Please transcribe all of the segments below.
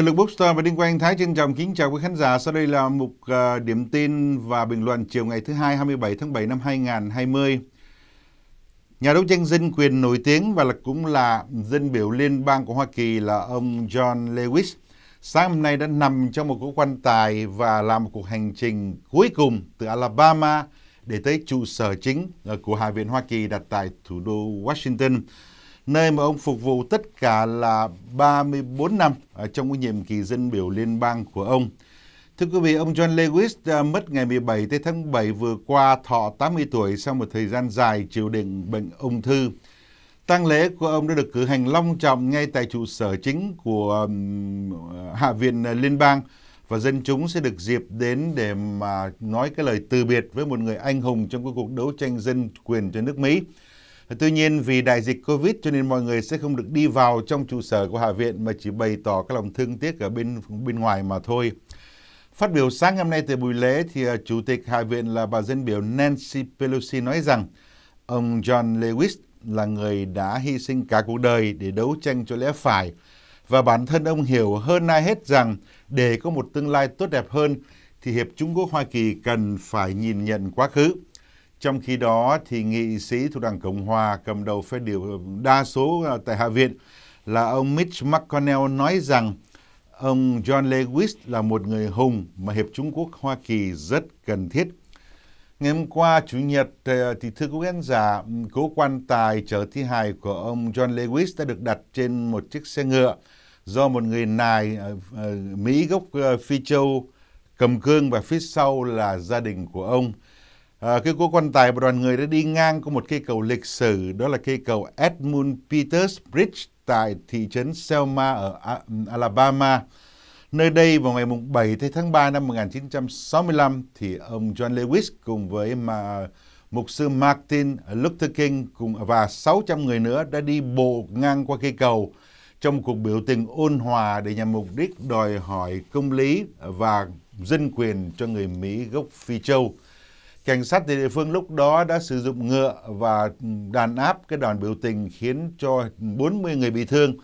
Từ lực Bookstore và Đinh Quang Thái trên dòng kính chào quý khán giả. Sau đây là mục uh, điểm tin và bình luận chiều ngày thứ hai 27 tháng 7 năm 2020. Nhà đấu tranh dân quyền nổi tiếng và là cũng là dân biểu liên bang của Hoa Kỳ là ông John Lewis. Sáng hôm nay đã nằm trong một cuộc quan tài và làm một cuộc hành trình cuối cùng từ Alabama để tới trụ sở chính ờ, của Hạ viện Hoa Kỳ đặt tại thủ đô Washington nơi mà ông phục vụ tất cả là 34 năm trong cái nhiệm kỳ dân biểu liên bang của ông. Thưa quý vị, ông John Lewis à, mất ngày 17 tháng 7 vừa qua, thọ 80 tuổi sau một thời gian dài chịu đựng bệnh ung thư. Tang lễ của ông đã được cử hành long trọng ngay tại trụ sở chính của Hạ viện à, Liên bang và dân chúng sẽ được dịp đến để mà nói cái lời từ biệt với một người anh hùng trong cuộc đấu tranh dân quyền cho nước Mỹ. Tuy nhiên vì đại dịch Covid cho nên mọi người sẽ không được đi vào trong trụ sở của Hạ viện mà chỉ bày tỏ cái lòng thương tiếc ở bên bên ngoài mà thôi. Phát biểu sáng hôm nay tại buổi lễ thì à, Chủ tịch Hạ viện là bà dân biểu Nancy Pelosi nói rằng ông John Lewis là người đã hy sinh cả cuộc đời để đấu tranh cho lẽ phải và bản thân ông hiểu hơn ai hết rằng để có một tương lai tốt đẹp hơn thì Hiệp Trung Quốc Hoa Kỳ cần phải nhìn nhận quá khứ. Trong khi đó thì nghị sĩ thuộc Đảng Cộng Hòa cầm đầu phe điều đa số ờ, tại Hạ viện là ông Mitch McConnell nói rằng ông John Lewis là một người hùng mà Hiệp Trung Quốc Hoa Kỳ rất cần thiết. Ngày hôm qua, Chủ nhật, ờ, thì thưa quý khán giả, cố quan tài chở thi hài của ông John Lewis đã được đặt trên một chiếc xe ngựa do một người nài ờ, Mỹ gốc Phi Châu cầm cương và phía sau là gia đình của ông. Ờ, cái cố quan tài và đoàn người đã đi ngang qua một cây cầu lịch sử, đó là cây cầu Edmund Peters Bridge tại thị trấn Selma ở Alabama. Nơi đây vào ngày 7 tháng 3 năm 1965 thì ông John Lewis cùng với mà mục sư Martin Luther King cùng và 600 người nữa đã đi bộ ngang qua cây cầu trong một cuộc biểu tình ôn hòa để nhằm mục đích đòi hỏi công lý và dân quyền cho người Mỹ gốc Phi Châu. Cảnh sát địa phương lúc đó đã sử dụng ngựa và đàn áp cái đoàn biểu tình khiến cho 40 người bị thương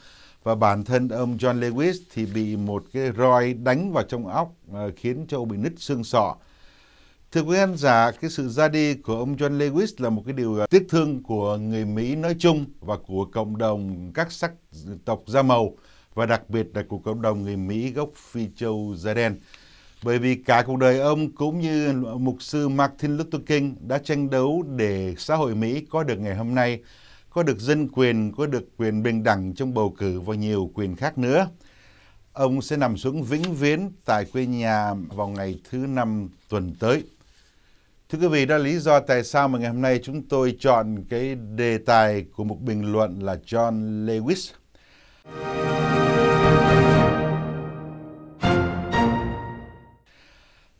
và bản thân ông John Lewis thì bị một cái roi đánh vào trong óc ờ, khiến cho ông bị nứt xương sọ. Thưa quý khán giả, cái sự ra đi của ông John Lewis là một cái điều ờ, tiếc thương của người Mỹ nói chung và của cộng đồng các sắc tộc da màu và đặc biệt là của cộng đồng người Mỹ gốc Phi Châu da đen. Bởi vì cả cuộc đời ông cũng như mục sư Martin Luther King đã tranh đấu để xã hội Mỹ có được ngày hôm nay, có được dân quyền, có được quyền bình đẳng trong bầu cử và nhiều quyền khác nữa. Ông sẽ nằm xuống vĩnh viễn tại quê nhà vào ngày thứ năm tuần tới. Thưa quý vị, đó là lý do tại sao mà ngày hôm nay chúng tôi chọn cái đề tài của một bình luận là John Lewis.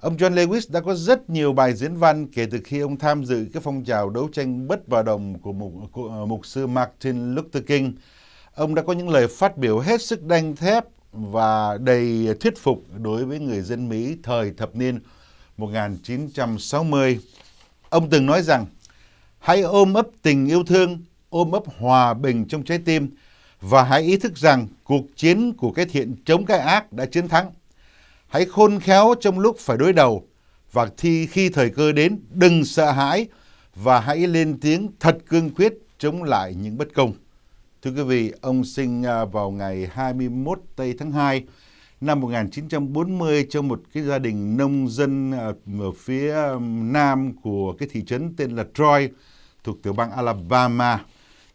Ông John Lewis đã có rất nhiều bài diễn văn kể từ khi ông tham dự cái phong trào đấu tranh bất hòa đồng của mục, của ờ, mục sư Martin Luther King. Ông đã có những lời phát biểu hết sức đanh thép và đầy thuyết phục đối với người dân Mỹ thời thập niên 1960. Ông từng nói rằng, hãy ôm ấp tình yêu thương, ôm ấp hòa bình trong trái tim và hãy ý thức rằng cuộc chiến của cái thiện chống cái ác đã chiến thắng. Hãy khôn khéo trong lúc phải đối đầu và thi khi thời cơ đến đừng sợ hãi và hãy lên tiếng thật cương quyết chống lại những bất công. Thưa quý vị, ông sinh à, vào ngày 21 tây tháng 2 năm 1940 trong một cái gia đình nông dân à, ở phía à, nam của cái thị trấn tên là Troy thuộc tiểu bang Alabama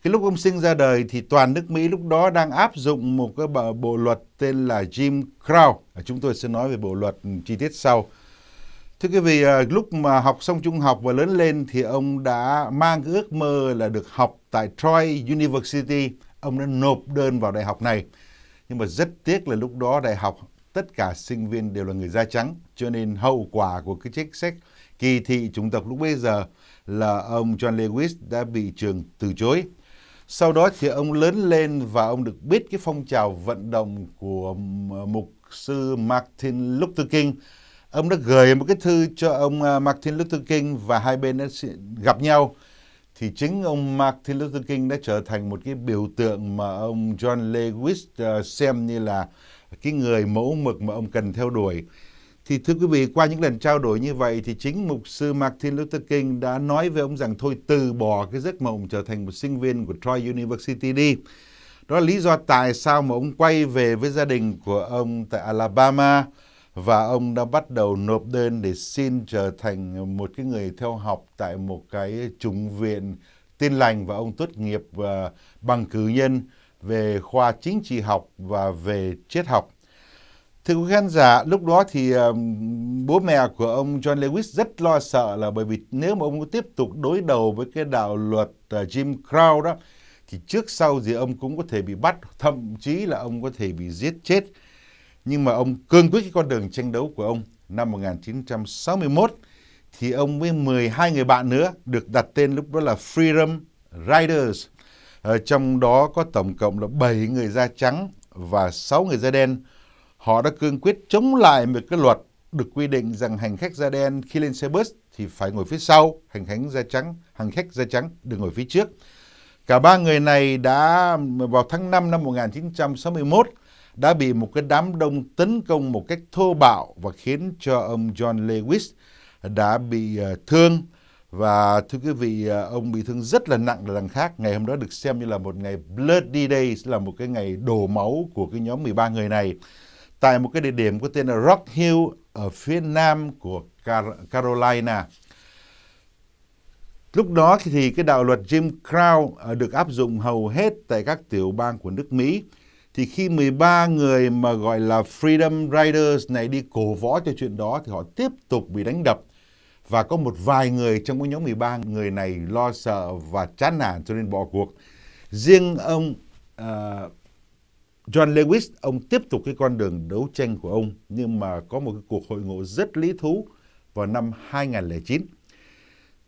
cái lúc ông sinh ra đời thì toàn nước Mỹ lúc đó đang áp dụng một cái bộ luật tên là Jim Crow. À, chúng tôi sẽ nói về bộ luật chi tiết sau. Thưa quý vị, à, lúc mà học xong trung học và lớn lên thì ông đã mang ước mơ là được học tại Troy University. Ông đã nộp đơn vào đại học này. Nhưng mà rất tiếc là lúc đó đại học tất cả sinh viên đều là người da trắng. Cho nên hậu quả của cái chính sách kỳ thị chủng tộc lúc bây giờ là ông John Lewis đã bị trường từ chối. Sau đó thì ông lớn lên và ông được biết cái phong trào vận động của mục sư Martin Luther King. Ông đã gửi một cái thư cho ông à, Martin Luther King và hai bên đã gặp nhau. Thì chính ông Martin Luther King đã trở thành một cái biểu tượng mà ông John Lewis à, xem như là cái người mẫu mực mà ông cần theo đuổi. Thì thưa quý vị, qua những lần trao đổi như vậy thì chính mục sư Martin Luther King đã nói với ông rằng thôi từ bỏ cái giấc mộng trở thành một sinh viên của Troy University đi. Đó là lý do tại sao mà ông quay về với gia đình của ông tại Alabama và ông đã bắt đầu nộp đơn để xin trở thành một cái người theo học tại một cái chủng viện tin lành và ông tốt nghiệp ờ, bằng cử nhân về khoa chính trị học và về triết học. Thưa quý khán giả, lúc đó thì ờ, bố mẹ của ông John Lewis rất lo sợ là bởi vì nếu mà ông tiếp tục đối đầu với cái đạo luật ờ, Jim Crow đó thì trước sau gì ông cũng có thể bị bắt, thậm chí là ông có thể bị giết chết. Nhưng mà ông cương quyết cái con đường tranh đấu của ông năm 1961 thì ông với 12 người bạn nữa được đặt tên lúc đó là Freedom Riders. Ở ờ, trong đó có tổng cộng là 7 người da trắng và 6 người da đen Họ đã cương quyết chống lại một cái luật được quy định rằng hành khách da đen khi lên xe bus thì phải ngồi phía sau, hành khách da trắng, hành khách da trắng được ngồi phía trước. Cả ba người này đã vào tháng 5 năm 1961 đã bị một cái đám đông tấn công một cách thô bạo và khiến cho ông John Lewis đã bị ờ, thương và thưa quý vị ờ, ông bị thương rất là nặng là đằng khác ngày hôm đó được xem như là một ngày bloody day là một cái ngày đổ máu của cái nhóm 13 người này tại một cái địa điểm có tên là Rock Hill ở phía nam của Carolina. Lúc đó thì cái đạo luật Jim Crow ờ, được áp dụng hầu hết tại các tiểu bang của nước Mỹ. Thì khi 13 người mà gọi là Freedom Riders này đi cổ võ cho chuyện đó thì họ tiếp tục bị đánh đập. Và có một vài người trong cái nhóm 13 người này lo sợ và chán nản cho nên bỏ cuộc. Riêng ông uh, John Lewis, ông tiếp tục cái con đường đấu tranh của ông nhưng mà có một cái cuộc hội ngộ rất lý thú vào năm 2009.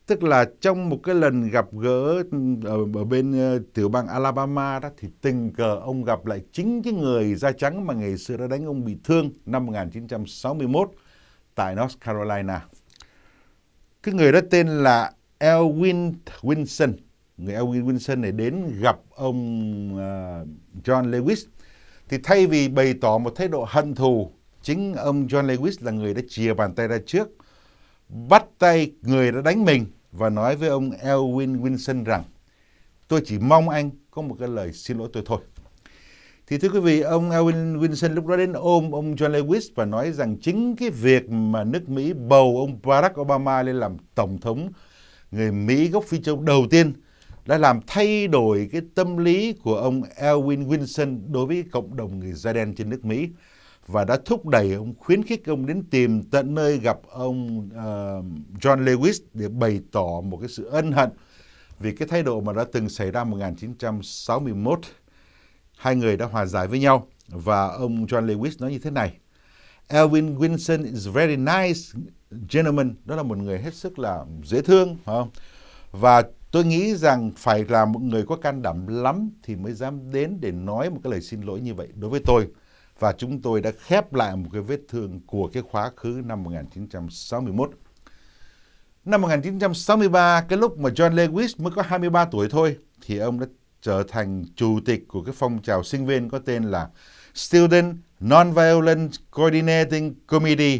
Tức là trong một cái lần gặp gỡ ở, ờ, ở bên ờ, tiểu bang Alabama đó thì tình cờ ông gặp lại chính cái người da trắng mà ngày xưa đã đánh ông bị thương năm 1961 tại North Carolina. Cái người đó tên là Elwin Wilson. Người Elwin Wilson này đến gặp ông uh, John Lewis thì thay vì bày tỏ một thái độ hận thù, chính ông John Lewis là người đã chìa bàn tay ra trước, bắt tay người đã đánh mình và nói với ông Elwin Wilson rằng tôi chỉ mong anh có một cái lời xin lỗi tôi thôi. Thì thưa quý vị, ông Elwin Wilson lúc đó đến ôm ông John Lewis và nói rằng chính cái việc mà nước Mỹ bầu ông Barack Obama lên làm tổng thống người Mỹ gốc Phi Châu đầu tiên đã làm thay đổi cái tâm lý của ông Elwin Wilson đối với cộng đồng người da đen trên nước Mỹ và đã thúc đẩy ông khuyến khích ông đến tìm tận nơi gặp ông uh, John Lewis để bày tỏ một cái sự ân hận vì cái thái độ mà đã từng xảy ra 1961 hai người đã hòa giải với nhau và ông John Lewis nói như thế này Elvin Wilson is very nice gentleman đó là một người hết sức là dễ thương phải không và Tôi nghĩ rằng phải là một người có can đảm lắm thì mới dám đến để nói một cái lời xin lỗi như vậy đối với tôi. Và chúng tôi đã khép lại một cái vết thương của cái khóa khứ năm 1961. Năm 1963, cái lúc mà John Lewis mới có 23 tuổi thôi, thì ông đã trở thành chủ tịch của cái phong trào sinh viên có tên là Student Nonviolent Coordinating Committee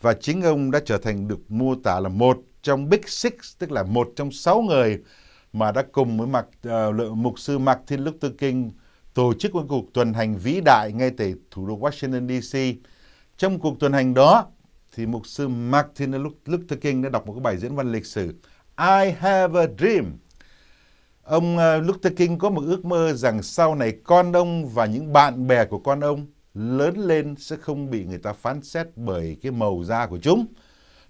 và chính ông đã trở thành được mô tả là một trong Big Six, tức là một trong sáu người mà đã cùng với Mạc, uh, mục sư Martin Luther King tổ chức một cuộc tuần hành vĩ đại ngay tại thủ đô Washington D.C. Trong cuộc tuần hành đó, thì mục sư Martin Luther King đã đọc một cái bài diễn văn lịch sử I Have a Dream. Ông ờ, Luther King có một ước mơ rằng sau này con ông và những bạn bè của con ông lớn lên sẽ không bị người ta phán xét bởi cái màu da của chúng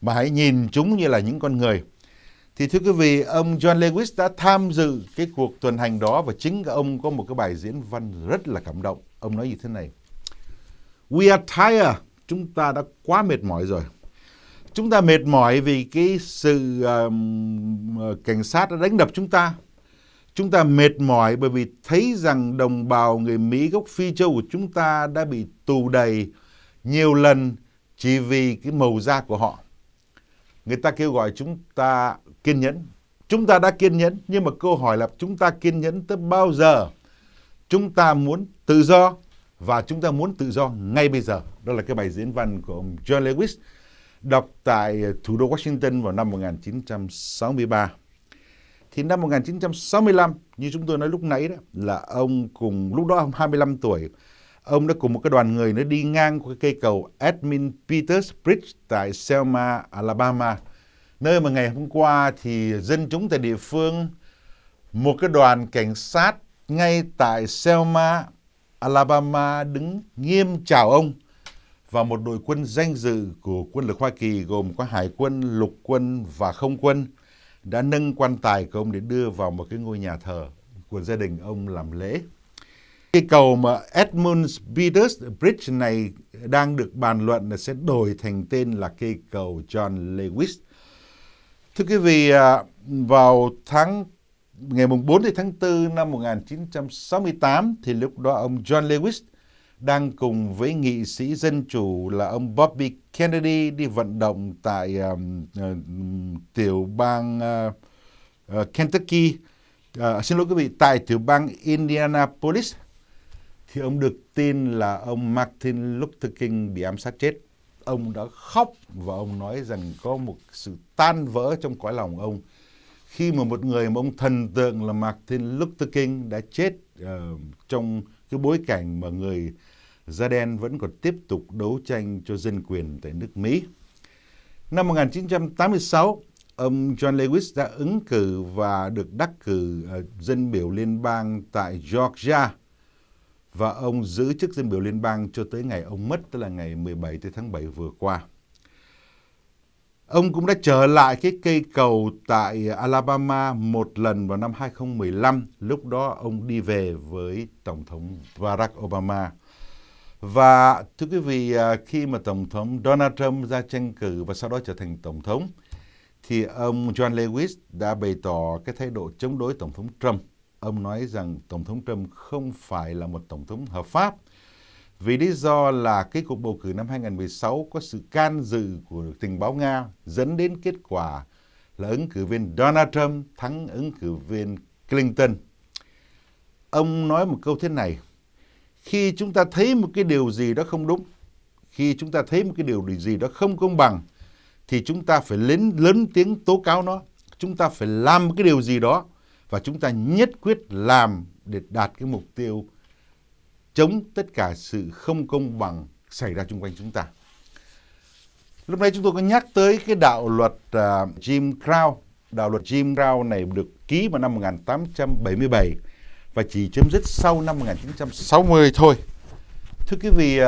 mà hãy nhìn chúng như là những con người. Thì thưa quý vị, ông John Lewis đã tham dự cái cuộc tuần hành đó và chính ông có một cái bài diễn văn rất là cảm động. Ông nói như thế này. We are tired. Chúng ta đã quá mệt mỏi rồi. Chúng ta mệt mỏi vì cái sự um, cảnh sát đã đánh đập chúng ta. Chúng ta mệt mỏi bởi vì thấy rằng đồng bào người Mỹ gốc Phi Châu của chúng ta đã bị tù đầy nhiều lần chỉ vì cái màu da của họ người ta kêu gọi chúng ta kiên nhẫn chúng ta đã kiên nhẫn nhưng mà câu hỏi là chúng ta kiên nhẫn tới bao giờ chúng ta muốn tự do và chúng ta muốn tự do ngay bây giờ đó là cái bài diễn văn của ông John Lewis đọc tại thủ đô Washington vào năm 1963 thì năm 1965 như chúng tôi nói lúc nãy đó là ông cùng lúc đó ông 25 tuổi Ông đã cùng một cái đoàn người nó đi ngang qua cây cầu Edmund Peters Bridge tại Selma, Alabama, nơi mà ngày hôm qua thì dân chúng tại địa phương một cái đoàn cảnh sát ngay tại Selma, Alabama đứng nghiêm chào ông và một đội quân danh dự của quân lực Hoa Kỳ gồm có hải quân, lục quân và không quân đã nâng quan tài của ông để đưa vào một cái ngôi nhà thờ của gia đình ông làm lễ. Cái cầu mà Edmunds Peters Bridge này đang được bàn luận là sẽ đổi thành tên là cây cầu John Lewis. Thưa quý vị, à, vào tháng ngày 4 tháng 4 năm 1968 thì lúc đó ông John Lewis đang cùng với nghị sĩ dân chủ là ông Bobby Kennedy đi vận động tại um, tiểu bang uh, Kentucky, uh, xin lỗi quý vị, tại tiểu bang Indianapolis khi ông được tin là ông Martin Luther King bị ám sát chết ông đã khóc và ông nói rằng có một sự tan vỡ trong cõi lòng ông khi mà một người mà ông thần tượng là Martin Luther King đã chết uh, trong cái bối cảnh mà người da đen vẫn còn tiếp tục đấu tranh cho dân quyền tại nước Mỹ. Năm 1986, ông John Lewis đã ứng cử và được đắc cử uh, dân biểu liên bang tại Georgia và ông giữ chức dân biểu liên bang cho tới ngày ông mất, tức là ngày 17 tháng 7 vừa qua. Ông cũng đã trở lại cái cây cầu tại Alabama một lần vào năm 2015, lúc đó ông đi về với Tổng thống Barack Obama. Và thưa quý vị, à, khi mà Tổng thống Donald Trump ra tranh cử và sau đó trở thành Tổng thống, thì ông John Lewis đã bày tỏ cái thái độ chống đối Tổng thống Trump ông nói rằng Tổng thống Trump không phải là một Tổng thống hợp pháp vì lý do là cái cuộc bầu cử năm 2016 có sự can dự của tình báo Nga dẫn đến kết quả là ứng cử viên Donald Trump thắng ứng cử viên Clinton. Ông nói một câu thế này, khi chúng ta thấy một cái điều gì đó không đúng, khi chúng ta thấy một cái điều gì đó không công bằng, thì chúng ta phải lớn, lớn tiếng tố cáo nó, chúng ta phải làm một cái điều gì đó và chúng ta nhất quyết làm để đạt cái mục tiêu chống tất cả sự không công bằng xảy ra xung quanh chúng ta. Lúc nãy chúng tôi có nhắc tới cái đạo luật uh, Jim Crow. Đạo luật Jim Crow này được ký vào năm 1877 và chỉ chấm dứt sau năm 1960 thôi. Thưa quý vị, uh,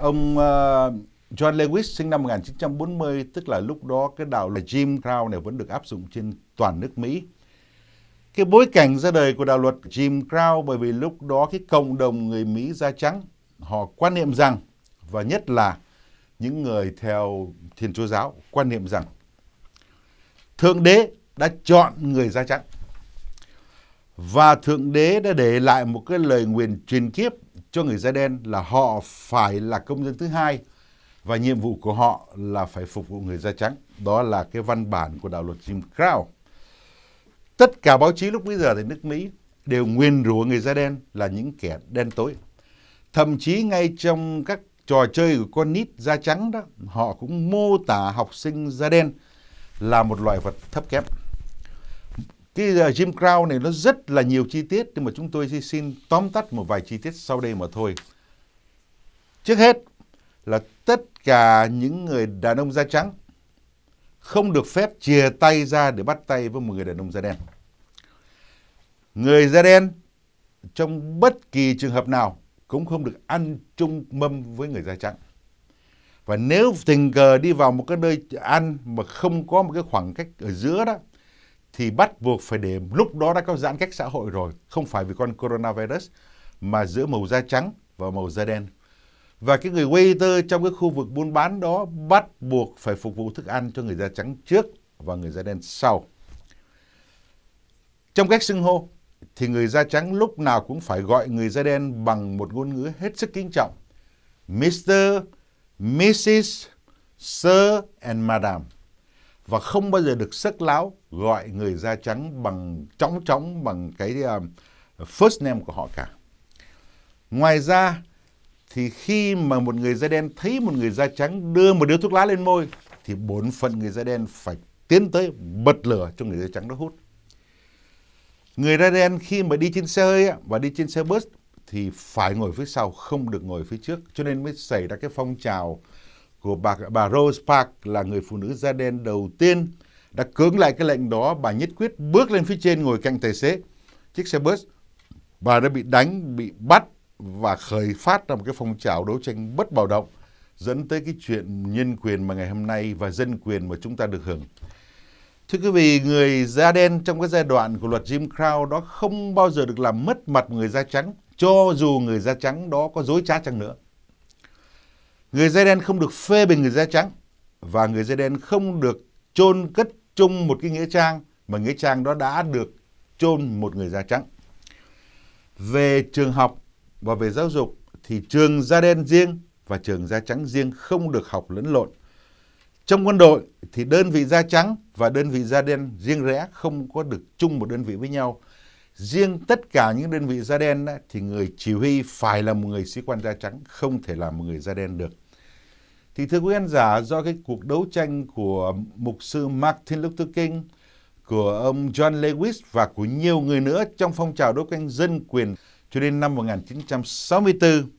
ông uh, John Lewis sinh năm 1940, tức là lúc đó cái đạo luật Jim Crow này vẫn được áp dụng trên toàn nước Mỹ cái bối cảnh ra đời của đạo luật Jim Crow bởi vì lúc đó cái cộng đồng người Mỹ da trắng họ quan niệm rằng và nhất là những người theo Thiên Chúa giáo quan niệm rằng Thượng Đế đã chọn người da trắng và Thượng Đế đã để lại một cái lời nguyền truyền kiếp cho người da đen là họ phải là công dân thứ hai và nhiệm vụ của họ là phải phục vụ người da trắng. Đó là cái văn bản của đạo luật Jim Crow. Tất cả báo chí lúc bây giờ thì nước Mỹ đều nguyên rủa người da đen là những kẻ đen tối. Thậm chí ngay trong các trò chơi của con nít da trắng đó, họ cũng mô tả học sinh da đen là một loại vật thấp kém. Cái uh, Jim Crow này nó rất là nhiều chi tiết nhưng mà chúng tôi xin tóm tắt một vài chi tiết sau đây mà thôi. Trước hết là tất cả những người đàn ông da trắng không được phép chia tay ra để bắt tay với một người đàn ông da đen. Người da đen trong bất kỳ trường hợp nào cũng không được ăn chung mâm với người da trắng. Và nếu tình cờ đi vào một cái nơi ăn mà không có một cái khoảng cách ở giữa đó thì bắt buộc phải để lúc đó đã có giãn cách xã hội rồi, không phải vì con coronavirus mà giữa màu da trắng và màu da đen và cái người waiter trong cái khu vực buôn bán đó bắt buộc phải phục vụ thức ăn cho người da trắng trước và người da đen sau. Trong cách xưng hô thì người da trắng lúc nào cũng phải gọi người da đen bằng một ngôn ngữ hết sức kính trọng. Mr, Mrs, Sir and Madam. Và không bao giờ được sắc láo gọi người da trắng bằng trống trống bằng cái uh, first name của họ cả. Ngoài ra thì khi mà một người da đen thấy một người da trắng đưa một điếu thuốc lá lên môi thì bốn phận người da đen phải tiến tới bật lửa cho người da trắng đó hút. Người da đen khi mà đi trên xe hơi và đi trên xe bus thì phải ngồi phía sau không được ngồi phía trước cho nên mới xảy ra cái phong trào của bà, bà Rose Park là người phụ nữ da đen đầu tiên đã cưỡng lại cái lệnh đó bà nhất quyết bước lên phía trên ngồi cạnh tài xế chiếc xe bus bà đã bị đánh bị bắt và khởi phát ra một cái phong trào đấu tranh bất bạo động dẫn tới cái chuyện nhân quyền mà ngày hôm nay và dân quyền mà chúng ta được hưởng. Thưa quý vị, người da đen trong cái giai đoạn của luật Jim Crow đó không bao giờ được làm mất mặt người da trắng, cho dù người da trắng đó có dối trá chăng nữa. Người da đen không được phê bình người da trắng và người da đen không được chôn cất chung một cái nghĩa trang mà nghĩa trang đó đã được chôn một người da trắng. Về trường học và về giáo dục thì trường da đen riêng và trường da trắng riêng không được học lẫn lộn. Trong quân đội thì đơn vị da trắng và đơn vị da đen riêng rẽ không có được chung một đơn vị với nhau. Riêng tất cả những đơn vị da đen thì người chỉ huy phải là một người sĩ quan da trắng, không thể là một người da đen được. Thì thưa quý khán giả, do cái cuộc đấu tranh của mục sư Martin Luther King, của ông John Lewis và của nhiều người nữa trong phong trào đấu tranh dân quyền cho đến năm 1964,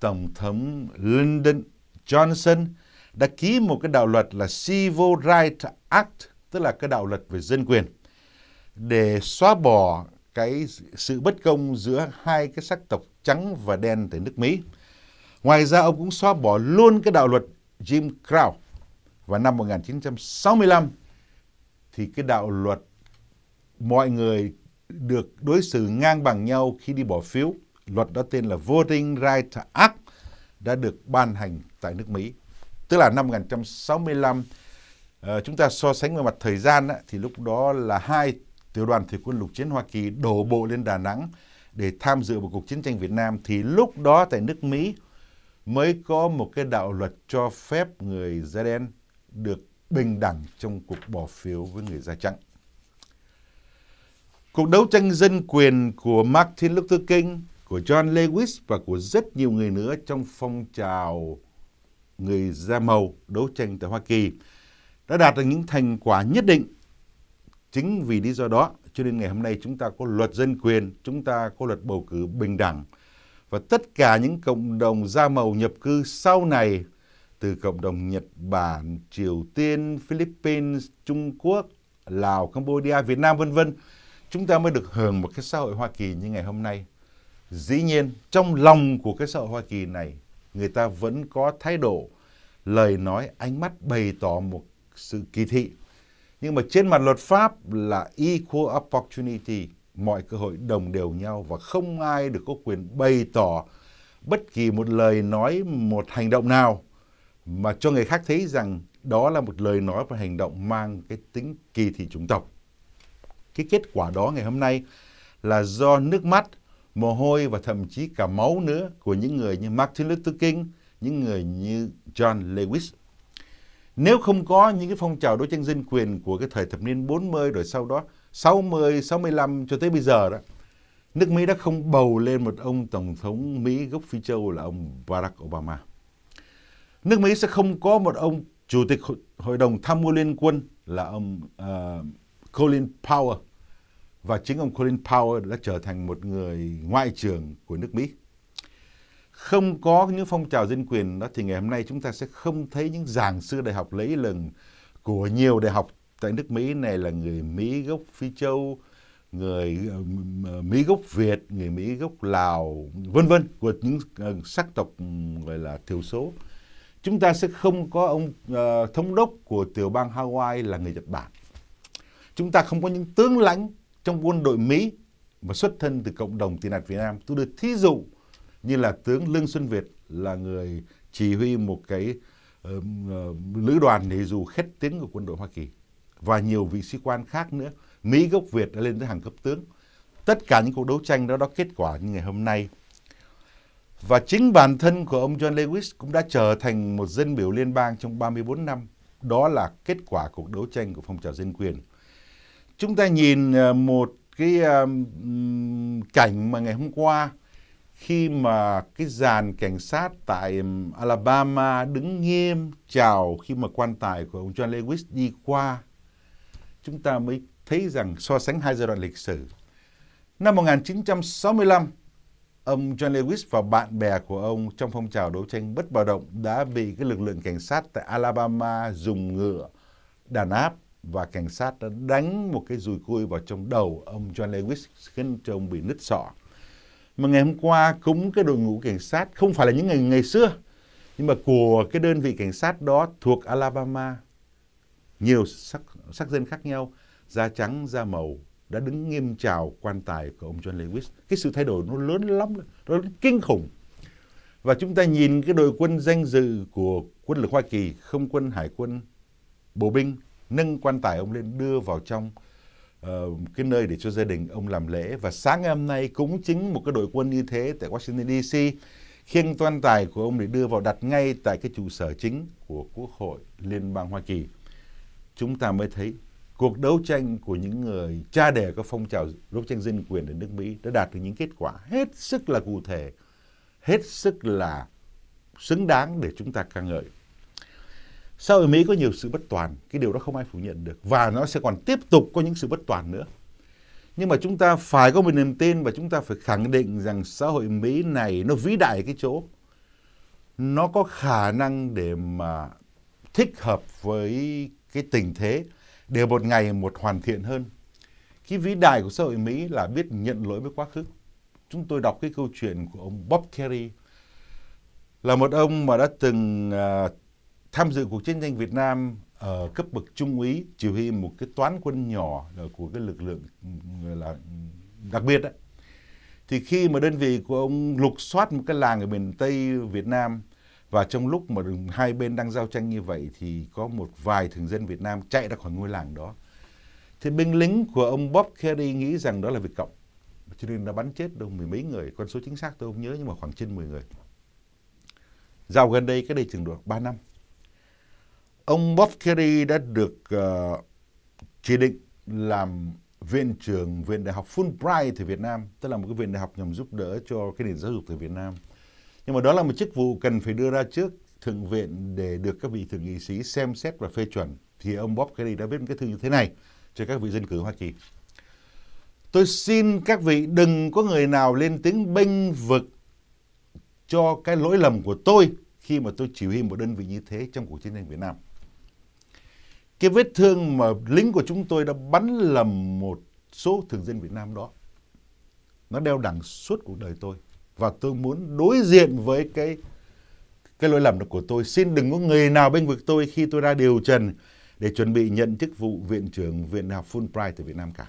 Tổng thống Lyndon Johnson đã ký một cái đạo luật là Civil Rights Act, tức là cái đạo luật về dân quyền, để xóa bỏ cái sự bất công giữa hai cái sắc tộc trắng và đen tại nước Mỹ. Ngoài ra ông cũng xóa bỏ luôn cái đạo luật Jim Crow và năm 1965 thì cái đạo luật mọi người được đối xử ngang bằng nhau khi đi bỏ phiếu. Luật đó tên là Voting Rights Act đã được ban hành tại nước Mỹ. Tức là năm 1965, ờ, chúng ta so sánh về mặt thời gian thì lúc đó là hai tiểu đoàn thủy quân lục chiến Hoa Kỳ đổ bộ lên Đà Nẵng để tham dự một cuộc chiến tranh Việt Nam thì lúc đó tại nước Mỹ mới có một cái đạo luật cho phép người da đen được bình đẳng trong cuộc bỏ phiếu với người da trắng. Cuộc đấu tranh dân quyền của Martin Luther King, của John Lewis và của rất nhiều người nữa trong phong trào người da màu đấu tranh tại Hoa Kỳ đã đạt được những thành quả nhất định. Chính vì lý do đó, cho nên ngày hôm nay chúng ta có luật dân quyền, chúng ta có luật bầu cử bình đẳng. Và tất cả những cộng đồng da màu nhập cư sau này từ cộng đồng Nhật Bản, Triều Tiên, Philippines, Trung Quốc, Lào, Campuchia, Việt Nam vân vân chúng ta mới được hưởng một cái xã hội Hoa Kỳ như ngày hôm nay. Dĩ nhiên, trong lòng của cái xã hội Hoa Kỳ này, người ta vẫn có thái độ, lời nói, ánh mắt bày tỏ một sự kỳ thị. Nhưng mà trên mặt luật pháp là equal opportunity, mọi cơ hội đồng đều nhau và không ai được có quyền bày tỏ bất kỳ một lời nói, một hành động nào mà cho người khác thấy rằng đó là một lời nói và hành động mang cái tính kỳ thị chủng tộc cái kết quả đó ngày hôm nay là do nước mắt, mồ hôi và thậm chí cả máu nữa của những người như Martin Luther King, những người như John Lewis. Nếu không có những cái phong trào đấu tranh dân quyền của cái thời thập niên 40 rồi sau đó 60, 65 cho tới bây giờ đó, nước Mỹ đã không bầu lên một ông tổng thống Mỹ gốc Phi Châu là ông Barack Obama. Nước Mỹ sẽ không có một ông chủ tịch hội đồng tham mưu liên quân là ông uh, Colin Powell và chính ông Colin Powell đã trở thành một người ngoại trưởng của nước Mỹ. Không có những phong trào dân quyền đó thì ngày hôm nay chúng ta sẽ không thấy những giảng sư đại học lấy lừng của nhiều đại học tại nước Mỹ này là người Mỹ gốc Phi Châu, người ờ, Mỹ gốc Việt, người Mỹ gốc Lào, vân vân của những ờ, sắc tộc gọi là thiểu số. Chúng ta sẽ không có ông uh, thống đốc của tiểu bang Hawaii là người Nhật Bản chúng ta không có những tướng lãnh trong quân đội Mỹ mà xuất thân từ cộng đồng tiền đạt Việt Nam. Tôi được thí dụ như là tướng Lương Xuân Việt là người chỉ huy một cái uh, lữ đoàn để dù khét tiếng của quân đội Hoa Kỳ và nhiều vị sĩ quan khác nữa. Mỹ gốc Việt đã lên tới hàng cấp tướng. Tất cả những cuộc đấu tranh đó đã kết quả như ngày hôm nay. Và chính bản thân của ông John Lewis cũng đã trở thành một dân biểu liên bang trong 34 năm. Đó là kết quả cuộc đấu tranh của phong trào dân quyền chúng ta nhìn à, một cái à, cảnh mà ngày hôm qua khi mà cái dàn cảnh sát tại Alabama đứng nghiêm chào khi mà quan tài của ông John Lewis đi qua chúng ta mới thấy rằng so sánh hai giai đoạn lịch sử năm 1965 ông John Lewis và bạn bè của ông trong phong trào đấu tranh bất bạo động đã bị cái lực lượng cảnh sát tại Alabama dùng ngựa đàn áp và cảnh sát đã đánh một cái dùi cui vào trong đầu ông John Lewis khiến cho ông bị nứt sọ. Mà ngày hôm qua cũng cái đội ngũ cảnh sát không phải là những ngày ngày xưa nhưng mà của cái đơn vị cảnh sát đó thuộc Alabama nhiều sắc sắc dân khác nhau da trắng da màu đã đứng nghiêm chào quan tài của ông John Lewis cái sự thay đổi nó lớn lắm nó kinh khủng và chúng ta nhìn cái đội quân danh dự của quân lực Hoa Kỳ không quân hải quân bộ binh nâng quan tài ông lên đưa vào trong uh, cái nơi để cho gia đình ông làm lễ và sáng ngày hôm nay cũng chính một cái đội quân như thế tại Washington DC khiêng quan tài của ông để đưa vào đặt ngay tại cái trụ sở chính của Quốc hội Liên bang Hoa Kỳ. Chúng ta mới thấy cuộc đấu tranh của những người cha đẻ các phong trào đấu tranh dân quyền ở nước Mỹ đã đạt được những kết quả hết sức là cụ thể, hết sức là xứng đáng để chúng ta ca ngợi xã hội Mỹ có nhiều sự bất toàn, cái điều đó không ai phủ nhận được và nó sẽ còn tiếp tục có những sự bất toàn nữa. Nhưng mà chúng ta phải có một niềm tin và chúng ta phải khẳng định rằng xã hội Mỹ này nó vĩ đại cái chỗ nó có khả năng để mà thích hợp với cái tình thế để một ngày một hoàn thiện hơn. Cái vĩ đại của xã hội Mỹ là biết nhận lỗi với quá khứ. Chúng tôi đọc cái câu chuyện của ông Bob Kerry là một ông mà đã từng uh, tham dự cuộc chiến tranh Việt Nam ở cấp bậc trung úy chỉ huy một cái toán quân nhỏ của cái lực lượng là đặc biệt đấy thì khi mà đơn vị của ông lục soát một cái làng ở miền Tây Việt Nam và trong lúc mà hai bên đang giao tranh như vậy thì có một vài thường dân Việt Nam chạy ra khỏi ngôi làng đó. Thì binh lính của ông Bob Kerry nghĩ rằng đó là Việt Cộng. Cho nên đã bắn chết đâu mười mấy người, con số chính xác tôi không nhớ nhưng mà khoảng trên 10 người. Giao gần đây cái đây chừng được 3 năm. Ông Bob Kerry đã được uh, chỉ định làm viện trưởng viện đại học Fulbright từ Việt Nam, tức là một cái viện đại học nhằm giúp đỡ cho cái nền giáo dục từ Việt Nam. Nhưng mà đó là một chức vụ cần phải đưa ra trước thượng viện để được các vị thượng nghị sĩ xem xét và phê chuẩn. Thì ông Bob Kerry đã viết một cái thư như thế này cho các vị dân cử Hoa Kỳ. Tôi xin các vị đừng có người nào lên tiếng bênh vực cho cái lỗi lầm của tôi khi mà tôi chỉ huy một đơn vị như thế trong cuộc chiến tranh Việt Nam cái vết thương mà lính của chúng tôi đã bắn lầm một số thường dân Việt Nam đó. Nó đeo đẳng suốt cuộc đời tôi. Và tôi muốn đối diện với cái cái lỗi lầm của tôi. Xin đừng có người nào bên vực tôi khi tôi ra điều trần để chuẩn bị nhận chức vụ viện trưởng Viện Đại học Fulbright từ Việt Nam cả.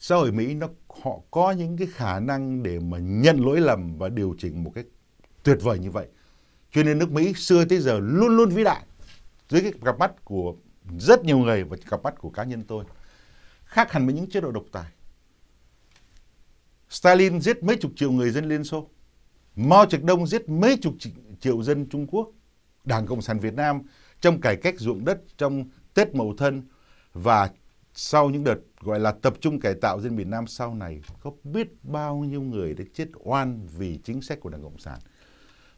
Xã hội Mỹ nó họ có những cái khả năng để mà nhận lỗi lầm và điều chỉnh một cách tuyệt vời như vậy. Cho nên nước Mỹ xưa tới giờ luôn luôn vĩ đại dưới cái cặp mắt của rất nhiều người và cặp mắt của cá nhân tôi khác hẳn với những chế độ độc tài Stalin giết mấy chục triệu người dân Liên Xô Mao Trạch Đông giết mấy chục triệu dân Trung Quốc Đảng Cộng sản Việt Nam trong cải cách ruộng đất trong Tết Mậu Thân và sau những đợt gọi là tập trung cải tạo dân miền Nam sau này có biết bao nhiêu người đã chết oan vì chính sách của Đảng Cộng sản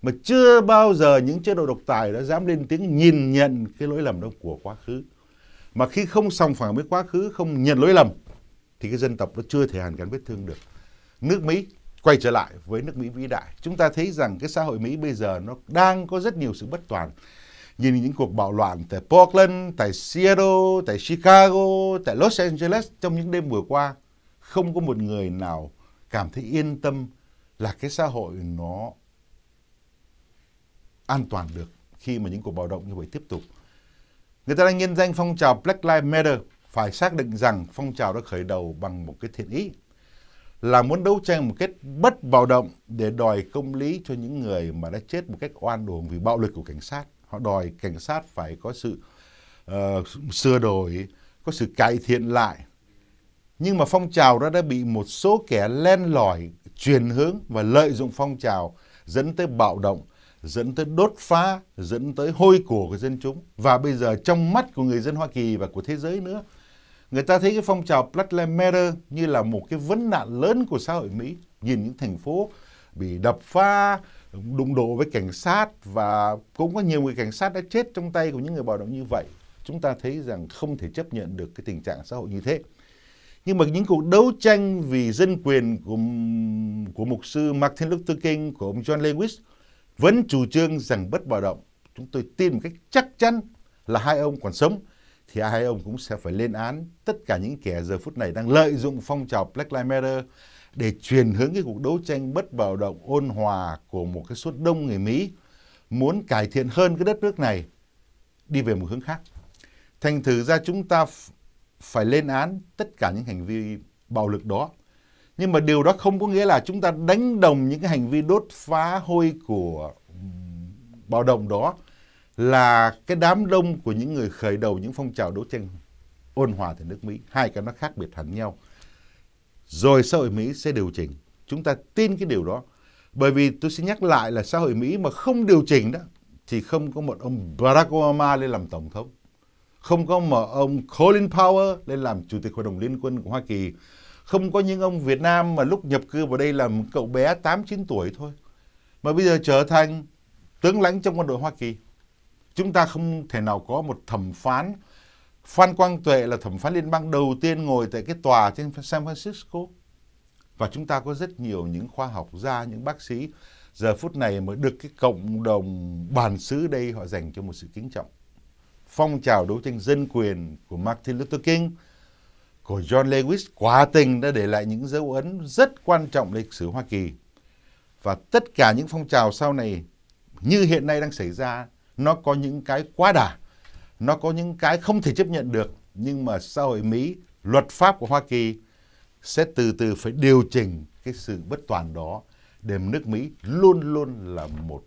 mà chưa bao giờ những chế độ độc tài đã dám lên tiếng nhìn nhận cái lỗi lầm đó của quá khứ mà khi không sòng phẳng với quá khứ không nhận lỗi lầm thì cái dân tộc nó chưa thể hàn gắn vết thương được nước mỹ quay trở lại với nước mỹ vĩ đại chúng ta thấy rằng cái xã hội mỹ bây giờ nó đang có rất nhiều sự bất toàn nhìn những cuộc bạo loạn tại Portland, tại Seattle, tại Chicago, tại Los Angeles trong những đêm vừa qua, không có một người nào cảm thấy yên tâm là cái xã hội nó an toàn được khi mà những cuộc bạo động như vậy tiếp tục. Người ta đang nhân danh phong trào Black Lives Matter phải xác định rằng phong trào đã khởi đầu bằng một cái thiện ý là muốn đấu tranh một cách bất bạo động để đòi công lý cho những người mà đã chết một cách oan uổng vì bạo lực của cảnh sát. Họ đòi cảnh sát phải có sự uh, sửa đổi, có sự cải thiện lại. Nhưng mà phong trào đó đã bị một số kẻ len lỏi, chuyển hướng và lợi dụng phong trào dẫn tới bạo động dẫn tới đốt phá, dẫn tới hôi của của dân chúng. Và bây giờ trong mắt của người dân Hoa Kỳ và của thế giới nữa, người ta thấy cái phong trào Black Lives Matter như là một cái vấn nạn lớn của xã hội Mỹ. Nhìn những thành phố bị đập phá, đụng độ với cảnh sát và cũng có nhiều người cảnh sát đã chết trong tay của những người bạo động như vậy. Chúng ta thấy rằng không thể chấp nhận được cái tình trạng xã hội như thế. Nhưng mà những cuộc đấu tranh vì dân quyền của, của mục sư Martin Luther King, của ông John Lewis vẫn chủ trương rằng bất bạo động. Chúng tôi tin một cách chắc chắn là hai ông còn sống thì hai ông cũng sẽ phải lên án tất cả những kẻ giờ phút này đang lợi dụng phong trào Black Lives Matter để truyền hướng cái cuộc đấu tranh bất bạo động ôn hòa của một cái số đông người Mỹ muốn cải thiện hơn cái đất nước này đi về một hướng khác. Thành thử ra chúng ta phải lên án tất cả những hành vi bạo lực đó nhưng mà điều đó không có nghĩa là chúng ta đánh đồng những cái hành vi đốt phá hôi của bạo động đó là cái đám đông của những người khởi đầu những phong trào đấu tranh ôn hòa tại nước Mỹ. Hai cái nó khác biệt hẳn nhau. Rồi xã hội Mỹ sẽ điều chỉnh. Chúng ta tin cái điều đó. Bởi vì tôi sẽ nhắc lại là xã hội Mỹ mà không điều chỉnh đó thì không có một ông Barack Obama lên làm tổng thống. Không có một ông Colin Powell lên làm chủ tịch hội đồng liên quân của Hoa Kỳ không có những ông Việt Nam mà lúc nhập cư vào đây là một cậu bé 8 9 tuổi thôi mà bây giờ trở thành tướng lãnh trong quân đội Hoa Kỳ. Chúng ta không thể nào có một thẩm phán Phan Quang Tuệ là thẩm phán liên bang đầu tiên ngồi tại cái tòa trên San Francisco. Và chúng ta có rất nhiều những khoa học gia, những bác sĩ giờ phút này mới được cái cộng đồng bản xứ đây họ dành cho một sự kính trọng. Phong trào đấu tranh dân quyền của Martin Luther King của John Lewis quả tình đã để lại những dấu ấn rất quan trọng lịch sử Hoa Kỳ. Và tất cả những phong trào sau này như hiện nay đang xảy ra, nó có những cái quá đà, nó có những cái không thể chấp nhận được. Nhưng mà xã hội Mỹ, luật pháp của Hoa Kỳ sẽ từ từ phải điều chỉnh cái sự bất toàn đó để nước Mỹ luôn luôn là một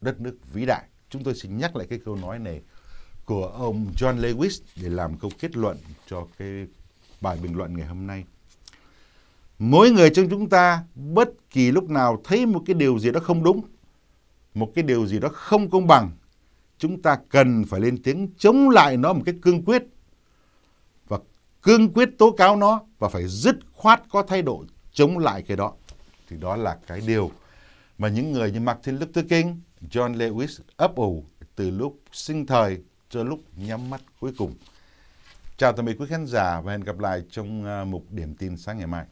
đất nước vĩ đại. Chúng tôi xin nhắc lại cái câu nói này của ông John Lewis để làm câu kết luận cho cái bài bình luận ngày hôm nay. Mỗi người trong chúng ta bất kỳ lúc nào thấy một cái điều gì đó không đúng, một cái điều gì đó không công bằng, chúng ta cần phải lên tiếng chống lại nó một cách cương quyết và cương quyết tố cáo nó và phải dứt khoát có thái độ chống lại cái đó. Thì đó là cái điều mà những người như Martin Luther King, John Lewis ấp ủ từ lúc sinh thời cho lúc nhắm mắt cuối cùng. Chào tạm biệt quý khán giả và hẹn gặp lại trong à, mục điểm tin sáng ngày mai.